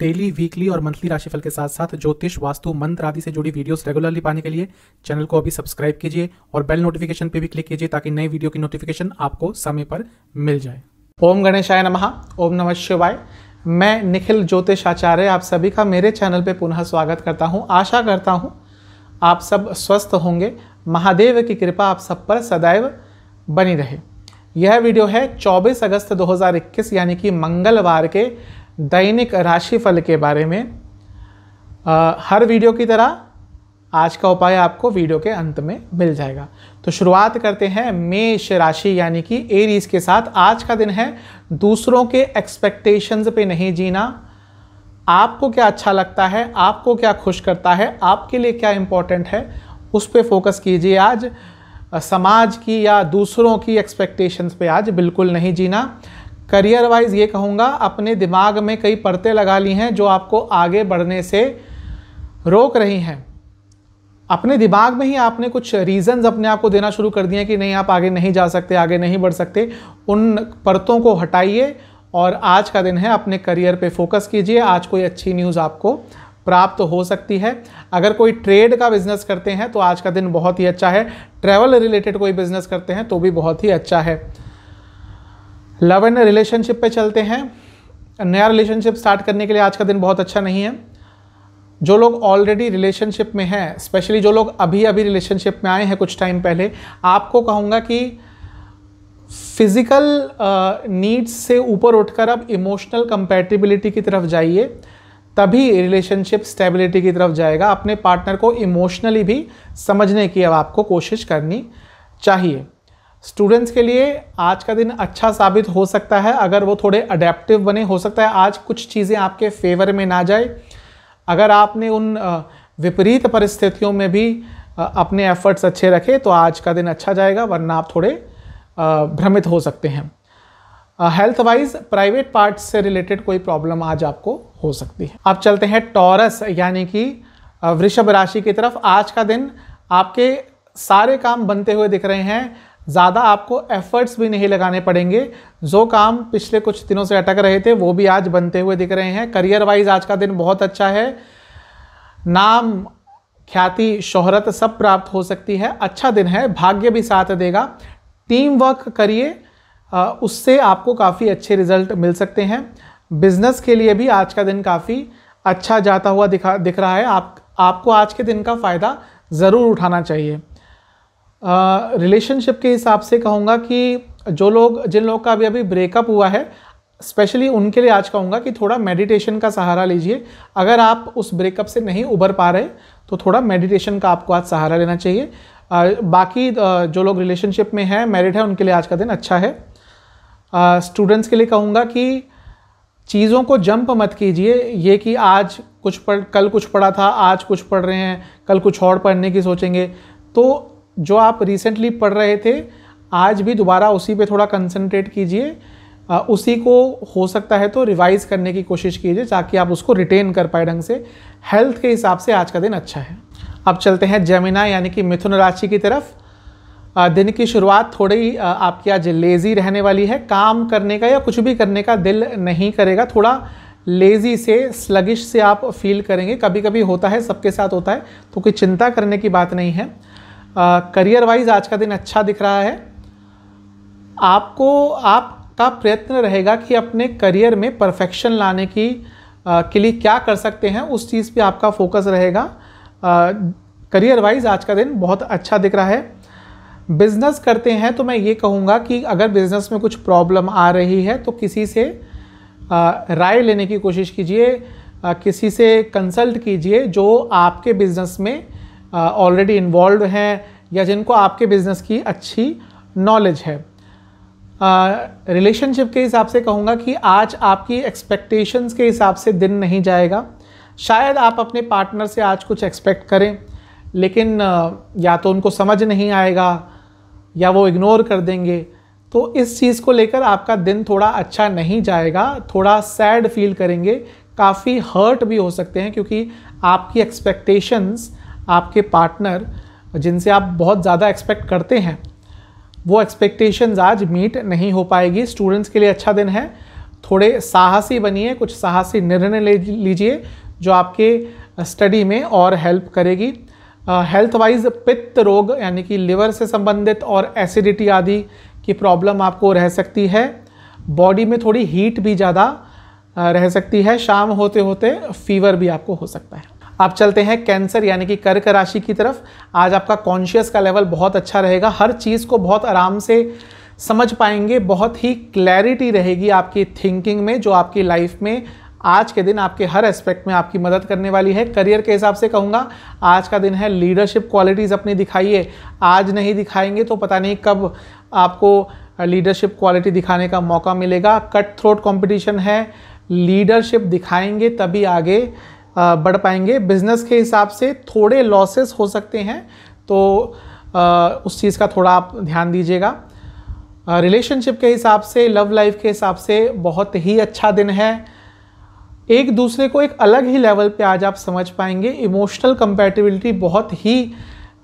daily weekly और monthly राशिफल के साथ साथ ज्योतिष वास्तु मंत्र आदि से जुड़ी वीडियोस रेगुलरली पाने के लिए चैनल को अभी सब्सक्राइब कीजिए और बेल नोटिफिकेशन पे भी क्लिक कीजिए ताकि नई वीडियो की नोटिफिकेशन आपको समय पर मिल जाए ओम गणेशाय नमः ओम नमः शिवाय मैं निखिल ज्योतिष आचार्य आप सभी का मेरे चैनल पर पुनः स्वागत करता हूँ आशा करता हूँ आप सब स्वस्थ होंगे महादेव की कृपा आप सब पर सदैव बनी रहे यह वीडियो है 24 अगस्त 2021 यानी कि मंगलवार के दैनिक राशिफल के बारे में आ, हर वीडियो की तरह आज का उपाय आपको वीडियो के अंत में मिल जाएगा तो शुरुआत करते हैं मेष राशि यानी कि एरीज के साथ आज का दिन है दूसरों के एक्सपेक्टेशंस पे नहीं जीना आपको क्या अच्छा लगता है आपको क्या खुश करता है आपके लिए क्या इंपॉर्टेंट है उस पर फोकस कीजिए आज समाज की या दूसरों की एक्सपेक्टेशंस पे आज बिल्कुल नहीं जीना करियर वाइज ये कहूँगा अपने दिमाग में कई परतें लगा ली हैं जो आपको आगे बढ़ने से रोक रही हैं अपने दिमाग में ही आपने कुछ रीज़न्स अपने आप को देना शुरू कर दिए कि नहीं आप आगे नहीं जा सकते आगे नहीं बढ़ सकते उन परतों को हटाइए और आज का दिन है अपने करियर पे फोकस कीजिए आज कोई अच्छी न्यूज़ आपको प्राप्त हो सकती है अगर कोई ट्रेड का बिज़नेस करते हैं तो आज का दिन बहुत ही अच्छा है ट्रैवल रिलेटेड कोई बिज़नेस करते हैं तो भी बहुत ही अच्छा है लव एंड रिलेशनशिप पे चलते हैं नया रिलेशनशिप स्टार्ट करने के लिए आज का दिन बहुत अच्छा नहीं है जो लोग ऑलरेडी रिलेशनशिप में हैं स्पेशली जो लोग अभी अभी रिलेशनशिप में आए हैं कुछ टाइम पहले आपको कहूँगा कि फिज़िकल नीड्स से ऊपर उठकर अब इमोशनल कंपेटिबिलिटी की तरफ जाइए तभी रिलेशनशिप स्टेबिलिटी की तरफ जाएगा अपने पार्टनर को इमोशनली भी समझने की अब आपको कोशिश करनी चाहिए स्टूडेंट्स के लिए आज का दिन अच्छा साबित हो सकता है अगर वो थोड़े अडेप्टिव बने हो सकता है आज कुछ चीज़ें आपके फेवर में ना जाए अगर आपने उन विपरीत परिस्थितियों में भी अपने एफर्ट्स अच्छे रखे तो आज का दिन अच्छा जाएगा वरना आप थोड़े भ्रमित हो सकते हैं हेल्थ वाइज प्राइवेट पार्ट से रिलेटेड कोई प्रॉब्लम आज आपको हो सकती है अब चलते हैं टॉरस यानी कि वृषभ राशि की तरफ आज का दिन आपके सारे काम बनते हुए दिख रहे हैं ज़्यादा आपको एफर्ट्स भी नहीं लगाने पड़ेंगे जो काम पिछले कुछ दिनों से अटक रहे थे वो भी आज बनते हुए दिख रहे हैं करियर वाइज आज का दिन बहुत अच्छा है नाम ख्याति शोहरत सब प्राप्त हो सकती है अच्छा दिन है भाग्य भी साथ देगा टीम वर्क करिए उससे आपको काफ़ी अच्छे रिजल्ट मिल सकते हैं बिजनेस के लिए भी आज का दिन काफ़ी अच्छा जाता हुआ दिखा दिख रहा है आप आपको आज के दिन का फ़ायदा ज़रूर उठाना चाहिए रिलेशनशिप के हिसाब से कहूँगा कि जो लोग जिन लोग का अभी अभी ब्रेकअप हुआ है स्पेशली उनके लिए आज कहूँगा कि थोड़ा मेडिटेशन का सहारा लीजिए अगर आप उस ब्रेकअप से नहीं उबर पा रहे तो थोड़ा मेडिटेशन का आपको आज सहारा लेना चाहिए आ, बाकी जो लोग रिलेशनशिप में हैं मैरिड है उनके लिए आज का दिन अच्छा है स्टूडेंट्स के लिए कहूँगा कि चीज़ों को जंप मत कीजिए ये कि आज कुछ पढ़ कल कुछ पढ़ा था आज कुछ पढ़ रहे हैं कल कुछ और पढ़ने की सोचेंगे तो जो आप रिसेंटली पढ़ रहे थे आज भी दोबारा उसी पे थोड़ा कंसंट्रेट कीजिए उसी को हो सकता है तो रिवाइज़ करने की कोशिश कीजिए ताकि आप उसको रिटेन कर पाए ढंग से हेल्थ के हिसाब से आज का दिन अच्छा है अब चलते हैं जमिना यानी कि मिथुन राशि की तरफ दिन की शुरुआत थोड़ी आपकी आज लेज़ी रहने वाली है काम करने का या कुछ भी करने का दिल नहीं करेगा थोड़ा लेज़ी से स्लगिश से आप फील करेंगे कभी कभी होता है सबके साथ होता है तो कोई चिंता करने की बात नहीं है करियर वाइज आज का दिन अच्छा दिख रहा है आपको आपका प्रयत्न रहेगा कि अपने करियर में परफेक्शन लाने की आ, के लिए क्या कर सकते हैं उस चीज़ पे आपका फोकस रहेगा करियर वाइज आज का दिन बहुत अच्छा दिख रहा है बिज़नेस करते हैं तो मैं ये कहूँगा कि अगर बिज़नेस में कुछ प्रॉब्लम आ रही है तो किसी से राय लेने की कोशिश कीजिए किसी से कंसल्ट कीजिए जो आपके बिज़नेस में ऑलरेडी इन्वॉल्व हैं या जिनको आपके बिज़नेस की अच्छी नॉलेज है रिलेशनशिप के हिसाब से कहूँगा कि आज आपकी एक्सपेक्टेशंस के हिसाब से दिन नहीं जाएगा शायद आप अपने पार्टनर से आज कुछ एक्सपेक्ट करें लेकिन या तो उनको समझ नहीं आएगा या वो इग्नोर कर देंगे तो इस चीज़ को लेकर आपका दिन थोड़ा अच्छा नहीं जाएगा थोड़ा सैड फील करेंगे काफ़ी हर्ट भी हो सकते हैं क्योंकि आपकी एक्सपेक्टेशंस आपके पार्टनर जिनसे आप बहुत ज़्यादा एक्सपेक्ट करते हैं वो एक्सपेक्टेशंस आज मीट नहीं हो पाएगी स्टूडेंट्स के लिए अच्छा दिन है थोड़े साहसी बनिए कुछ साहसी निर्णय ले लीजिए जो आपके स्टडी में और हेल्प करेगी हेल्थ वाइज पित्त रोग यानी कि लिवर से संबंधित और एसिडिटी आदि की प्रॉब्लम आपको रह सकती है बॉडी में थोड़ी हीट भी ज़्यादा रह सकती है शाम होते होते फीवर भी आपको हो सकता है आप चलते हैं कैंसर यानी कि कर्क राशि की तरफ आज आपका कॉन्शियस का लेवल बहुत अच्छा रहेगा हर चीज़ को बहुत आराम से समझ पाएंगे बहुत ही क्लैरिटी रहेगी आपकी थिंकिंग में जो आपकी लाइफ में आज के दिन आपके हर एस्पेक्ट में आपकी मदद करने वाली है करियर के हिसाब से कहूँगा आज का दिन है लीडरशिप क्वालिटीज़ अपनी दिखाइए आज नहीं दिखाएंगे तो पता नहीं कब आपको लीडरशिप क्वालिटी दिखाने का मौका मिलेगा कट थ्रोट कॉम्पिटिशन है लीडरशिप दिखाएंगे तभी आगे बढ़ पाएंगे बिजनेस के हिसाब से थोड़े लॉसेस हो सकते हैं तो उस चीज़ का थोड़ा आप ध्यान दीजिएगा रिलेशनशिप के हिसाब से लव लाइफ के हिसाब से बहुत ही अच्छा दिन है एक दूसरे को एक अलग ही लेवल पे आज आप समझ पाएंगे इमोशनल कंपैटिबिलिटी बहुत ही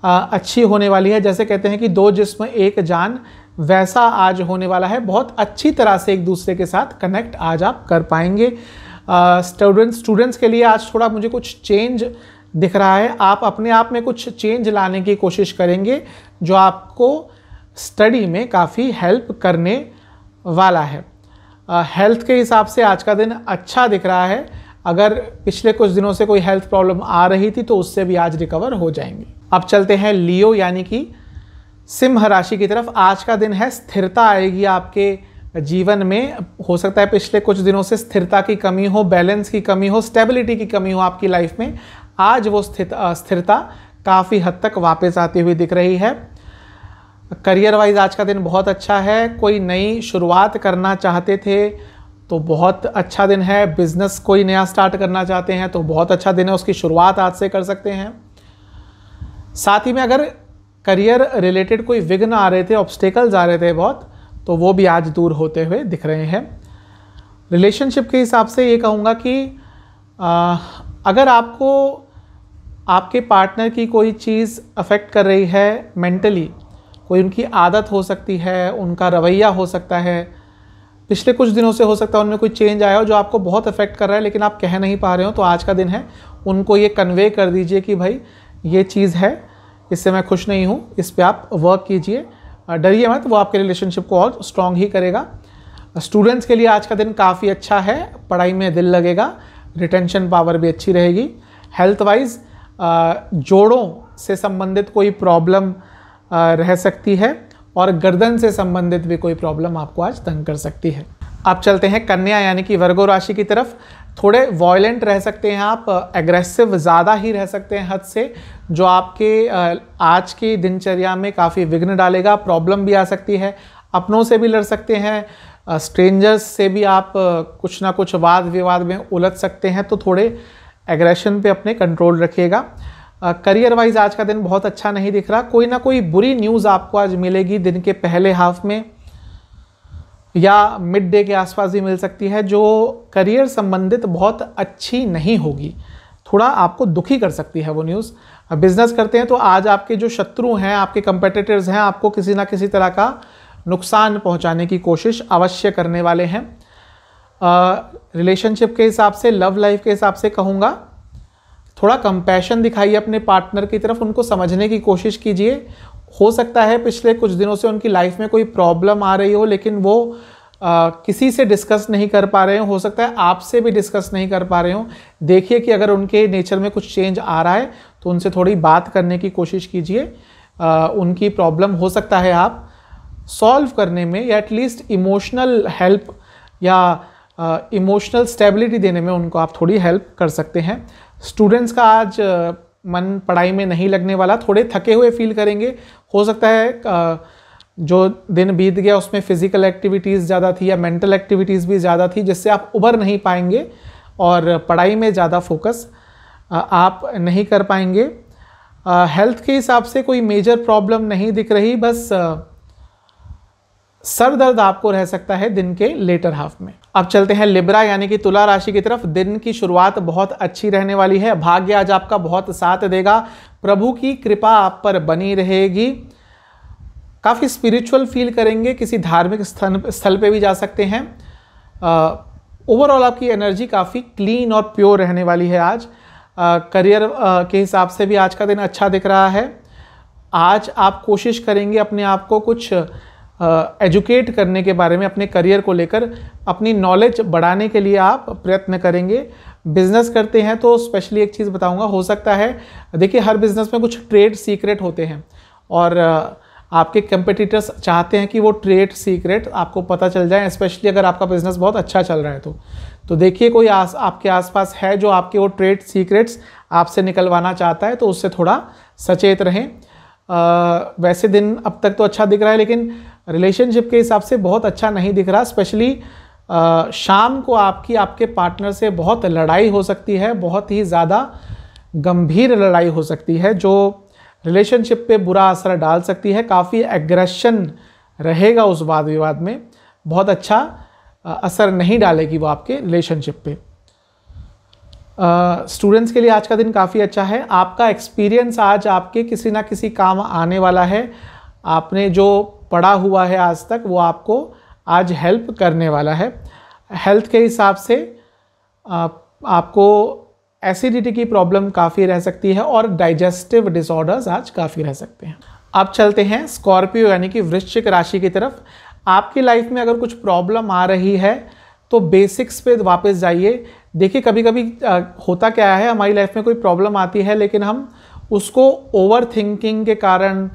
अच्छी होने वाली है जैसे कहते हैं कि दो जिस्म एक जान वैसा आज होने वाला है बहुत अच्छी तरह से एक दूसरे के साथ कनेक्ट आज आप कर पाएंगे स्टूडेंट स्टूडेंट्स के लिए आज थोड़ा मुझे कुछ चेंज दिख रहा है आप अपने आप में कुछ चेंज लाने की कोशिश करेंगे जो आपको स्टडी में काफ़ी हेल्प करने वाला है हेल्थ के हिसाब से आज का दिन अच्छा दिख रहा है अगर पिछले कुछ दिनों से कोई हेल्थ प्रॉब्लम आ रही थी तो उससे भी आज रिकवर हो जाएंगे अब चलते हैं लियो यानी कि सिंह राशि की तरफ आज का दिन है स्थिरता आएगी आपके जीवन में हो सकता है पिछले कुछ दिनों से स्थिरता की कमी हो बैलेंस की कमी हो स्टेबिलिटी की कमी हो आपकी लाइफ में आज वो स्थित स्थिरता काफ़ी हद तक वापस आती हुई दिख रही है करियर वाइज आज का दिन बहुत अच्छा है कोई नई शुरुआत करना चाहते थे तो बहुत अच्छा दिन है बिजनेस कोई नया स्टार्ट करना चाहते हैं तो बहुत अच्छा दिन है उसकी शुरुआत आज से कर सकते हैं साथ ही में अगर करियर रिलेटेड कोई विघ्न आ रहे थे ऑब्स्टेकल्स आ रहे थे बहुत तो वो भी आज दूर होते हुए दिख रहे हैं रिलेशनशिप के हिसाब से ये कहूँगा कि आ, अगर आपको आपके पार्टनर की कोई चीज़ अफेक्ट कर रही है मेंटली कोई उनकी आदत हो सकती है उनका रवैया हो सकता है पिछले कुछ दिनों से हो सकता है उनमें कोई चेंज आया हो जो आपको बहुत अफेक्ट कर रहा है लेकिन आप कह नहीं पा रहे हो तो आज का दिन है उनको ये कन्वे कर दीजिए कि भाई ये चीज़ है इससे मैं खुश नहीं हूँ इस पर आप वर्क कीजिए हाँ, डरिए मत वो आपके रिलेशनशिप को और स्ट्रॉन्ग ही करेगा स्टूडेंट्स के लिए आज का दिन काफ़ी अच्छा है पढ़ाई में दिल लगेगा रिटेंशन पावर भी अच्छी रहेगी हेल्थ वाइज जोड़ों से संबंधित कोई प्रॉब्लम रह सकती है और गर्दन से संबंधित भी कोई प्रॉब्लम आपको आज तंग कर सकती है अब चलते हैं कन्या यानी कि वर्गो राशि की तरफ थोड़े वॉयलेंट रह सकते हैं आप एग्रेसिव ज़्यादा ही रह सकते हैं हद से जो आपके आज की दिनचर्या में काफ़ी विघ्न डालेगा प्रॉब्लम भी आ सकती है अपनों से भी लड़ सकते हैं स्ट्रेंजर्स से भी आप कुछ ना कुछ वाद विवाद में उलझ सकते हैं तो थोड़े एग्रेशन पे अपने कंट्रोल रखिएगा करियर वाइज आज का दिन बहुत अच्छा नहीं दिख रहा कोई ना कोई बुरी न्यूज़ आपको आज मिलेगी दिन के पहले हाफ में या मिड डे के आसपास भी मिल सकती है जो करियर संबंधित बहुत अच्छी नहीं होगी थोड़ा आपको दुखी कर सकती है वो न्यूज़ बिजनेस करते हैं तो आज आपके जो शत्रु हैं आपके कंपेटिटर्स हैं आपको किसी ना किसी तरह का नुकसान पहुंचाने की कोशिश अवश्य करने वाले हैं रिलेशनशिप के हिसाब से लव लाइफ के हिसाब से कहूँगा थोड़ा कंपैशन दिखाइए अपने पार्टनर की तरफ उनको समझने की कोशिश कीजिए हो सकता है पिछले कुछ दिनों से उनकी लाइफ में कोई प्रॉब्लम आ रही हो लेकिन वो आ, किसी से डिस्कस नहीं कर पा रहे हो हो सकता है आपसे भी डिस्कस नहीं कर पा रहे हो देखिए कि अगर उनके नेचर में कुछ चेंज आ रहा है तो उनसे थोड़ी बात करने की कोशिश कीजिए उनकी प्रॉब्लम हो सकता है आप सॉल्व करने में या एटलीस्ट इमोशनल हेल्प या इमोशनल स्टेबिलिटी देने में उनको आप थोड़ी हेल्प कर सकते हैं स्टूडेंट्स का आज मन पढ़ाई में नहीं लगने वाला थोड़े थके हुए फील करेंगे हो सकता है जो दिन बीत गया उसमें फ़िज़िकल एक्टिविटीज़ ज़्यादा थी या मेंटल एक्टिविटीज़ भी ज़्यादा थी जिससे आप उबर नहीं पाएंगे और पढ़ाई में ज़्यादा फोकस आप नहीं कर पाएंगे हेल्थ के हिसाब से कोई मेजर प्रॉब्लम नहीं दिख रही बस सर दर्द आपको रह सकता है दिन के लेटर हाफ में अब चलते हैं लिब्रा यानी कि तुला राशि की तरफ दिन की शुरुआत बहुत अच्छी रहने वाली है भाग्य आज आपका बहुत साथ देगा प्रभु की कृपा आप पर बनी रहेगी काफ़ी स्पिरिचुअल फील करेंगे किसी धार्मिक स्थल स्थल पर भी जा सकते हैं ओवरऑल आपकी एनर्जी काफ़ी क्लीन और प्योर रहने वाली है आज करियर के हिसाब से भी आज का दिन अच्छा दिख रहा है आज आप कोशिश करेंगे अपने आप को कुछ एजुकेट uh, करने के बारे में अपने करियर को लेकर अपनी नॉलेज बढ़ाने के लिए आप प्रयत्न करेंगे बिजनेस करते हैं तो स्पेशली एक चीज़ बताऊंगा हो सकता है देखिए हर बिजनेस में कुछ ट्रेड सीक्रेट होते हैं और आपके कंपटीटर्स चाहते हैं कि वो ट्रेड सीक्रेट आपको पता चल जाए स्पेशली अगर आपका बिजनेस बहुत अच्छा चल रहा है तो तो देखिए कोई आस आपके आसपास है जो आपके वो ट्रेड सीक्रेट्स आपसे निकलवाना चाहता है तो उससे थोड़ा सचेत रहें आ, वैसे दिन अब तक तो अच्छा दिख रहा है लेकिन रिलेशनशिप के हिसाब से बहुत अच्छा नहीं दिख रहा स्पेशली शाम को आपकी आपके पार्टनर से बहुत लड़ाई हो सकती है बहुत ही ज़्यादा गंभीर लड़ाई हो सकती है जो रिलेशनशिप पे बुरा असर डाल सकती है काफ़ी एग्रेशन रहेगा उस वाद विवाद में बहुत अच्छा असर नहीं डालेगी वो आपके रिलेशनशिप पे स्टूडेंट्स के लिए आज का दिन काफ़ी अच्छा है आपका एक्सपीरियंस आज आपके किसी ना किसी काम आने वाला है आपने जो पड़ा हुआ है आज तक वो आपको आज हेल्प करने वाला है हेल्थ के हिसाब से आप, आपको एसिडिटी की प्रॉब्लम काफ़ी रह सकती है और डाइजेस्टिव डिसऑर्डर्स आज काफ़ी रह सकते हैं अब चलते हैं स्कॉर्पियो यानी कि वृश्चिक राशि की तरफ आपकी लाइफ में अगर कुछ प्रॉब्लम आ रही है तो बेसिक्स पे वापस जाइए देखिए कभी कभी होता क्या है हमारी लाइफ में कोई प्रॉब्लम आती है लेकिन हम उसको ओवर थिंकिंग के कारण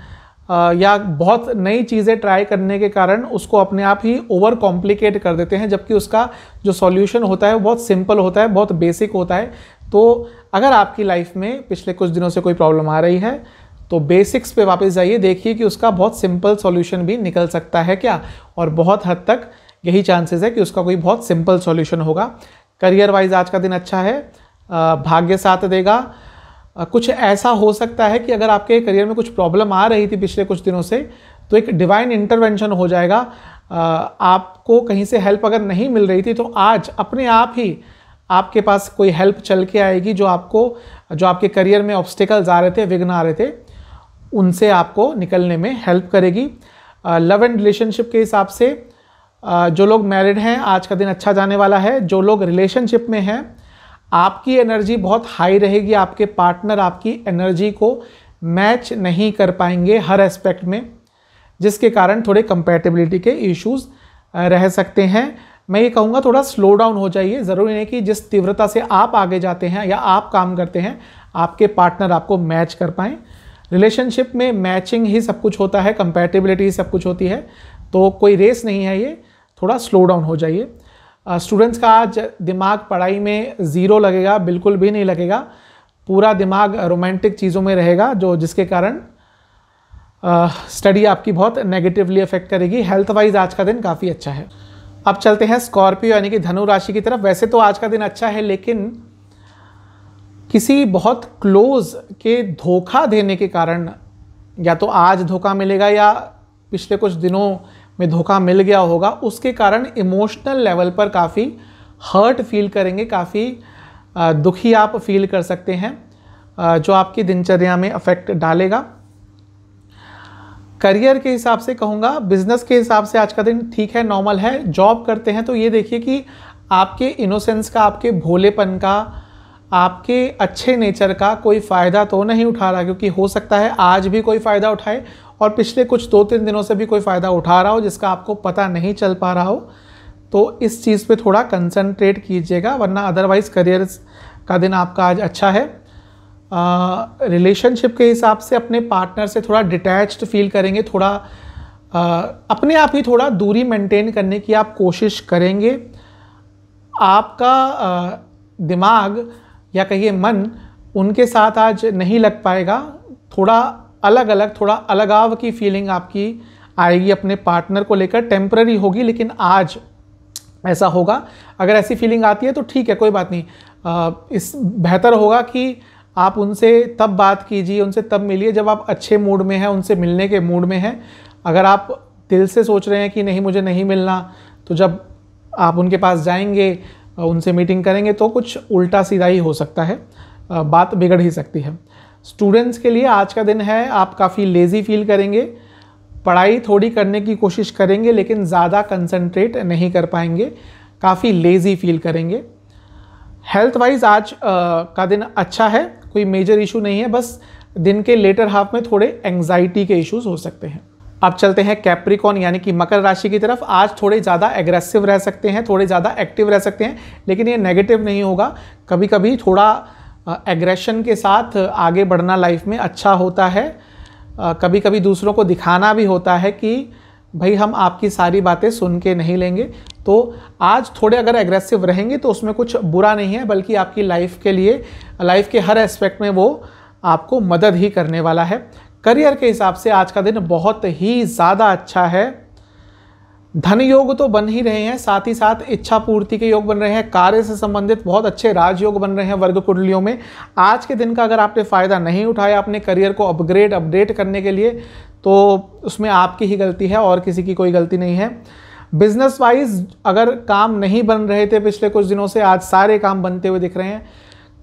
या बहुत नई चीज़ें ट्राई करने के कारण उसको अपने आप ही ओवर कॉम्प्लिकेट कर देते हैं जबकि उसका जो सॉल्यूशन होता है वो बहुत सिंपल होता है बहुत बेसिक होता है तो अगर आपकी लाइफ में पिछले कुछ दिनों से कोई प्रॉब्लम आ रही है तो बेसिक्स पे वापस जाइए देखिए कि उसका बहुत सिंपल सॉल्यूशन भी निकल सकता है क्या और बहुत हद तक यही चांसेस है कि उसका कोई बहुत सिंपल सॉल्यूशन होगा करियर वाइज आज का दिन अच्छा है भाग्य साथ देगा कुछ ऐसा हो सकता है कि अगर आपके करियर में कुछ प्रॉब्लम आ रही थी पिछले कुछ दिनों से तो एक डिवाइन इंटरवेंशन हो जाएगा आपको कहीं से हेल्प अगर नहीं मिल रही थी तो आज अपने आप ही आपके पास कोई हेल्प चल के आएगी जो आपको जो आपके करियर में ऑब्स्टिकल्स आ रहे थे विघ्न आ रहे थे उनसे आपको निकलने में हेल्प करेगी लव एंड रिलेशनशिप के हिसाब से जो लोग मैरिड हैं आज का दिन अच्छा जाने वाला है जो लोग रिलेशनशिप में हैं आपकी एनर्जी बहुत हाई रहेगी आपके पार्टनर आपकी एनर्जी को मैच नहीं कर पाएंगे हर एस्पेक्ट में जिसके कारण थोड़े कंपेटेबिलिटी के इश्यूज रह सकते हैं मैं ये कहूँगा थोड़ा स्लो डाउन हो जाइए ज़रूरी नहीं कि जिस तीव्रता से आप आगे जाते हैं या आप काम करते हैं आपके पार्टनर आपको मैच कर पाएँ रिलेशनशिप में मैचिंग ही सब कुछ होता है कंपेटेबिलिटी ही सब कुछ होती है तो कोई रेस नहीं है ये थोड़ा स्लो डाउन हो जाइए स्टूडेंट्स का आज दिमाग पढ़ाई में ज़ीरो लगेगा बिल्कुल भी नहीं लगेगा पूरा दिमाग रोमांटिक चीज़ों में रहेगा जो जिसके कारण स्टडी आपकी बहुत नेगेटिवली अफेक्ट करेगी हेल्थ वाइज आज का दिन काफ़ी अच्छा है अब चलते हैं स्कॉर्पियो यानी कि धनु राशि की तरफ वैसे तो आज का दिन अच्छा है लेकिन किसी बहुत क्लोज के धोखा देने के कारण या तो आज धोखा मिलेगा या पिछले कुछ दिनों में धोखा मिल गया होगा उसके कारण इमोशनल लेवल पर काफ़ी हर्ट फील करेंगे काफ़ी दुखी आप फील कर सकते हैं जो आपकी दिनचर्या में अफेक्ट डालेगा करियर के हिसाब से कहूँगा बिजनेस के हिसाब से आज का दिन ठीक है नॉर्मल है जॉब करते हैं तो ये देखिए कि आपके इनोसेंस का आपके भोलेपन का आपके अच्छे नेचर का कोई फ़ायदा तो नहीं उठा रहा क्योंकि हो सकता है आज भी कोई फ़ायदा उठाए और पिछले कुछ दो तीन दिनों से भी कोई फ़ायदा उठा रहा हो जिसका आपको पता नहीं चल पा रहा हो तो इस चीज़ पे थोड़ा कंसंट्रेट कीजिएगा वरना अदरवाइज़ करियर का दिन आपका आज अच्छा है रिलेशनशिप के हिसाब से अपने पार्टनर से थोड़ा डिटैच्ड फील करेंगे थोड़ा आ, अपने आप ही थोड़ा दूरी मेंटेन करने की आप कोशिश करेंगे आपका आ, दिमाग या कहिए मन उनके साथ आज नहीं लग पाएगा थोड़ा अलग अलग थोड़ा अलगाव की फीलिंग आपकी आएगी अपने पार्टनर को लेकर टेम्प्ररी होगी लेकिन आज ऐसा होगा अगर ऐसी फीलिंग आती है तो ठीक है कोई बात नहीं आ, इस बेहतर होगा कि आप उनसे तब बात कीजिए उनसे तब मिलिए जब आप अच्छे मूड में हैं उनसे मिलने के मूड में हैं अगर आप दिल से सोच रहे हैं कि नहीं मुझे नहीं मिलना तो जब आप उनके पास जाएंगे उनसे मीटिंग करेंगे तो कुछ उल्टा सीधा ही हो सकता है बात बिगड़ ही सकती है स्टूडेंट्स के लिए आज का दिन है आप काफ़ी लेज़ी फील करेंगे पढ़ाई थोड़ी करने की कोशिश करेंगे लेकिन ज़्यादा कंसंट्रेट नहीं कर पाएंगे काफ़ी लेज़ी फील करेंगे हेल्थ वाइज आज आ, का दिन अच्छा है कोई मेजर इशू नहीं है बस दिन के लेटर हाफ में थोड़े एंग्जाइटी के इश्यूज हो सकते हैं अब चलते हैं कैप्रिकॉन यानी कि मकर राशि की तरफ आज थोड़े ज़्यादा एग्रेसिव रह सकते हैं थोड़े ज़्यादा एक्टिव रह सकते हैं लेकिन ये नेगेटिव नहीं होगा कभी कभी थोड़ा एग्रेशन के साथ आगे बढ़ना लाइफ में अच्छा होता है कभी कभी दूसरों को दिखाना भी होता है कि भाई हम आपकी सारी बातें सुन के नहीं लेंगे तो आज थोड़े अगर एग्रेसिव रहेंगे तो उसमें कुछ बुरा नहीं है बल्कि आपकी लाइफ के लिए लाइफ के हर एस्पेक्ट में वो आपको मदद ही करने वाला है करियर के हिसाब से आज का दिन बहुत ही ज़्यादा अच्छा है धन योग तो बन ही रहे हैं साथ ही साथ इच्छा पूर्ति के योग बन रहे हैं कार्य से संबंधित बहुत अच्छे राजयोग बन रहे हैं वर्ग कुंडलियों में आज के दिन का अगर आपने फ़ायदा नहीं उठाया अपने करियर को अपग्रेड अपडेट करने के लिए तो उसमें आपकी ही गलती है और किसी की कोई गलती नहीं है बिजनेस वाइज अगर काम नहीं बन रहे थे पिछले कुछ दिनों से आज सारे काम बनते हुए दिख रहे हैं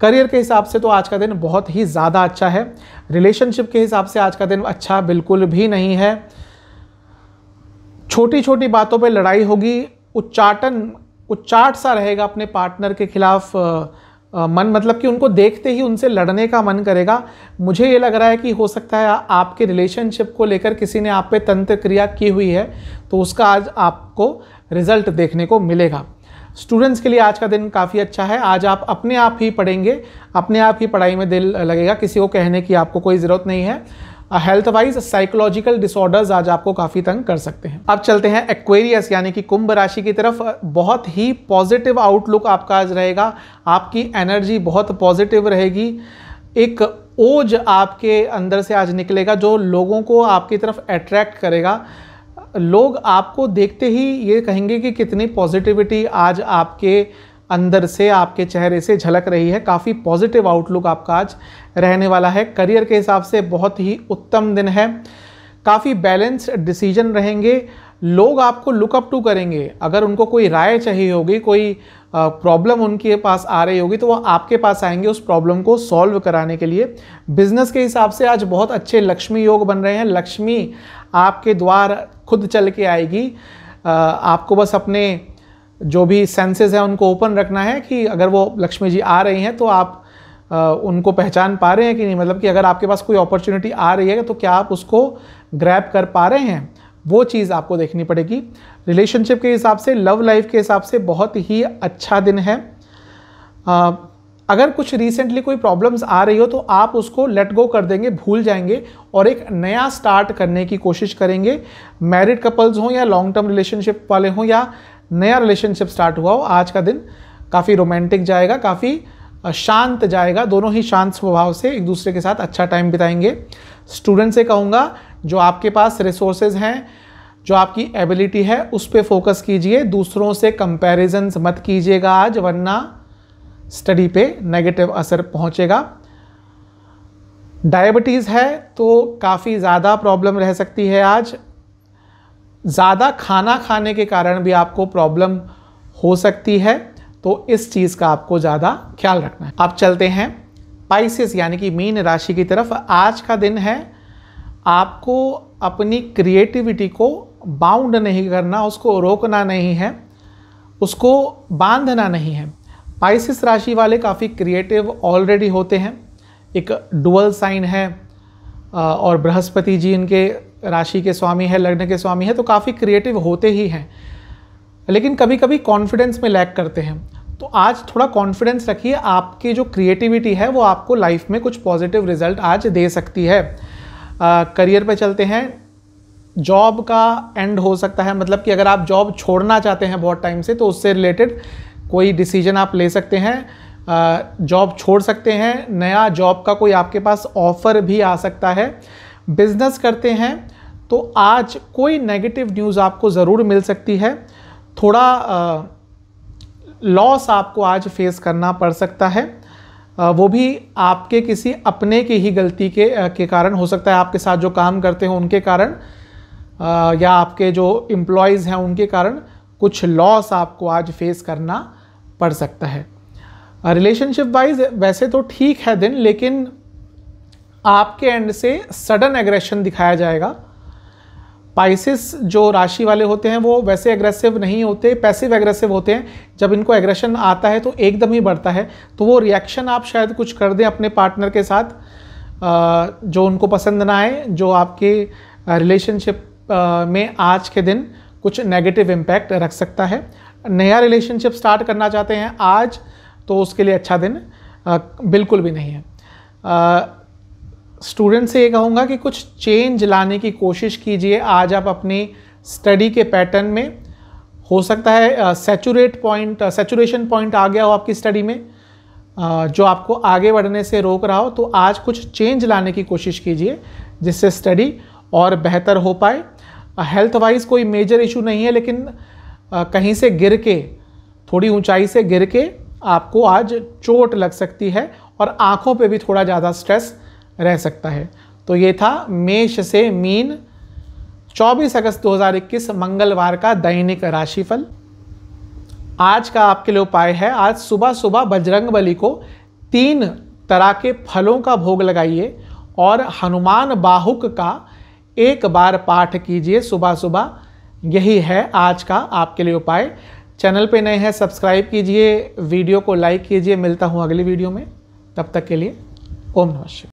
करियर के हिसाब से तो आज का दिन बहुत ही ज़्यादा अच्छा है रिलेशनशिप के हिसाब से आज का दिन अच्छा बिल्कुल भी नहीं है छोटी छोटी बातों पे लड़ाई होगी उच्चाटन उच्चाट सा रहेगा अपने पार्टनर के खिलाफ आ, मन मतलब कि उनको देखते ही उनसे लड़ने का मन करेगा मुझे ये लग रहा है कि हो सकता है आपके रिलेशनशिप को लेकर किसी ने आप पे तंत्र क्रिया की हुई है तो उसका आज आपको रिजल्ट देखने को मिलेगा स्टूडेंट्स के लिए आज का दिन काफ़ी अच्छा है आज आप अपने आप ही पढ़ेंगे अपने आप ही पढ़ाई में दिल लगेगा किसी को कहने की आपको कोई ज़रूरत नहीं है हेल्थ वाइज साइकोलॉजिकल डिसऑर्डर्स आज आपको काफ़ी तंग कर सकते हैं अब चलते हैं एक्वेरियस यानी कि कुंभ राशि की तरफ uh, बहुत ही पॉजिटिव आउटलुक आपका आज रहेगा आपकी एनर्जी बहुत पॉजिटिव रहेगी एक ओज आपके अंदर से आज निकलेगा जो लोगों को आपकी तरफ अट्रैक्ट करेगा लोग आपको देखते ही ये कहेंगे कि कितनी पॉजिटिविटी आज आपके अंदर से आपके चेहरे से झलक रही है काफ़ी पॉजिटिव आउटलुक आपका आज रहने वाला है करियर के हिसाब से बहुत ही उत्तम दिन है काफ़ी बैलेंस्ड डिसीजन रहेंगे लोग आपको लुकअप टू करेंगे अगर उनको कोई राय चाहिए होगी कोई प्रॉब्लम उनके पास आ रही होगी तो वो आपके पास आएंगे उस प्रॉब्लम को सॉल्व कराने के लिए बिजनेस के हिसाब से आज बहुत अच्छे लक्ष्मी योग बन रहे हैं लक्ष्मी आपके द्वार खुद चल के आएगी आपको बस अपने जो भी सेंसेस हैं उनको ओपन रखना है कि अगर वो लक्ष्मी जी आ रही हैं तो आप उनको पहचान पा रहे हैं कि नहीं मतलब कि अगर आपके पास कोई अपॉर्चुनिटी आ रही है तो क्या आप उसको ग्रैप कर पा रहे हैं वो चीज़ आपको देखनी पड़ेगी रिलेशनशिप के हिसाब से लव लाइफ के हिसाब से बहुत ही अच्छा दिन है अगर कुछ रिसेंटली कोई प्रॉब्लम्स आ रही हो तो आप उसको लेट गो कर देंगे भूल जाएंगे और एक नया स्टार्ट करने की कोशिश करेंगे मैरिड कपल्स हों या लॉन्ग टर्म रिलेशनशिप वाले हों या नया रिलेशनशिप स्टार्ट हुआ हो आज का दिन काफ़ी रोमांटिक जाएगा काफ़ी शांत जाएगा दोनों ही शांत स्वभाव से एक दूसरे के साथ अच्छा टाइम बिताएंगे स्टूडेंट से कहूँगा जो आपके पास रिसोर्सेज हैं जो आपकी एबिलिटी है उस पर फोकस कीजिए दूसरों से कंपेरिजन्स मत कीजिएगा आज वरना स्टडी पे नेगेटिव असर पहुंचेगा डायबिटीज़ है तो काफ़ी ज़्यादा प्रॉब्लम रह सकती है आज ज़्यादा खाना खाने के कारण भी आपको प्रॉब्लम हो सकती है तो इस चीज़ का आपको ज़्यादा ख्याल रखना है आप चलते हैं पाइसिस यानी कि मीन राशि की तरफ आज का दिन है आपको अपनी क्रिएटिविटी को बाउंड नहीं करना उसको रोकना नहीं है उसको बांधना नहीं है पाइसिस राशि वाले काफ़ी क्रिएटिव ऑलरेडी होते हैं एक डुअल साइन है और बृहस्पति जी इनके राशि के स्वामी है लग्न के स्वामी है तो काफ़ी क्रिएटिव होते ही हैं लेकिन कभी कभी कॉन्फिडेंस में लैक करते हैं तो आज थोड़ा कॉन्फिडेंस रखिए आपकी जो क्रिएटिविटी है वो आपको लाइफ में कुछ पॉजिटिव रिजल्ट आज दे सकती है करियर पे चलते हैं जॉब का एंड हो सकता है मतलब कि अगर आप जॉब छोड़ना चाहते हैं बहुत टाइम से तो उससे रिलेटेड कोई डिसीजन आप ले सकते हैं जॉब छोड़ सकते हैं नया जॉब का कोई आपके पास ऑफ़र भी आ सकता है बिजनेस करते हैं तो आज कोई नेगेटिव न्यूज़ आपको ज़रूर मिल सकती है थोड़ा लॉस आपको आज फेस करना पड़ सकता है वो भी आपके किसी अपने की ही गलती के के कारण हो सकता है आपके साथ जो काम करते हैं उनके कारण या आपके जो एम्प्लॉयज़ हैं उनके कारण कुछ लॉस आपको आज फेस करना पड़ सकता है रिलेशनशिप वाइज वैसे तो ठीक है दिन लेकिन आपके एंड से सडन एग्रेशन दिखाया जाएगा पाइसिस जो राशि वाले होते हैं वो वैसे एग्रेसिव नहीं होते पैसिव एग्रेसिव होते हैं जब इनको एग्रेशन आता है तो एकदम ही बढ़ता है तो वो रिएक्शन आप शायद कुछ कर दें अपने पार्टनर के साथ जो उनको पसंद ना आए जो आपके रिलेशनशिप में आज के दिन कुछ नेगेटिव इम्पैक्ट रख सकता है नया रिलेशनशिप स्टार्ट करना चाहते हैं आज तो उसके लिए अच्छा दिन बिल्कुल भी नहीं है स्टूडेंट से ये कहूँगा कि कुछ चेंज लाने की कोशिश कीजिए आज आप अपनी स्टडी के पैटर्न में हो सकता है सेचूरेट पॉइंट सेचुरेशन पॉइंट आ गया हो आपकी स्टडी में जो आपको आगे बढ़ने से रोक रहा हो तो आज कुछ चेंज लाने की कोशिश कीजिए जिससे स्टडी और बेहतर हो पाए हेल्थ वाइज कोई मेजर इशू नहीं है लेकिन कहीं से गिर के थोड़ी ऊंचाई से गिर के आपको आज चोट लग सकती है और आँखों पे भी थोड़ा ज़्यादा स्ट्रेस रह सकता है तो ये था मेष से मीन 24 अगस्त 2021 मंगलवार का दैनिक राशिफल आज का आपके लिए उपाय है आज सुबह सुबह बजरंग बली को तीन तरह के फलों का भोग लगाइए और हनुमान बाहुक का एक बार पाठ कीजिए सुबह सुबह यही है आज का आपके लिए उपाय चैनल पे नए हैं सब्सक्राइब कीजिए वीडियो को लाइक कीजिए मिलता हूँ अगली वीडियो में तब तक के लिए ओम नमस्कार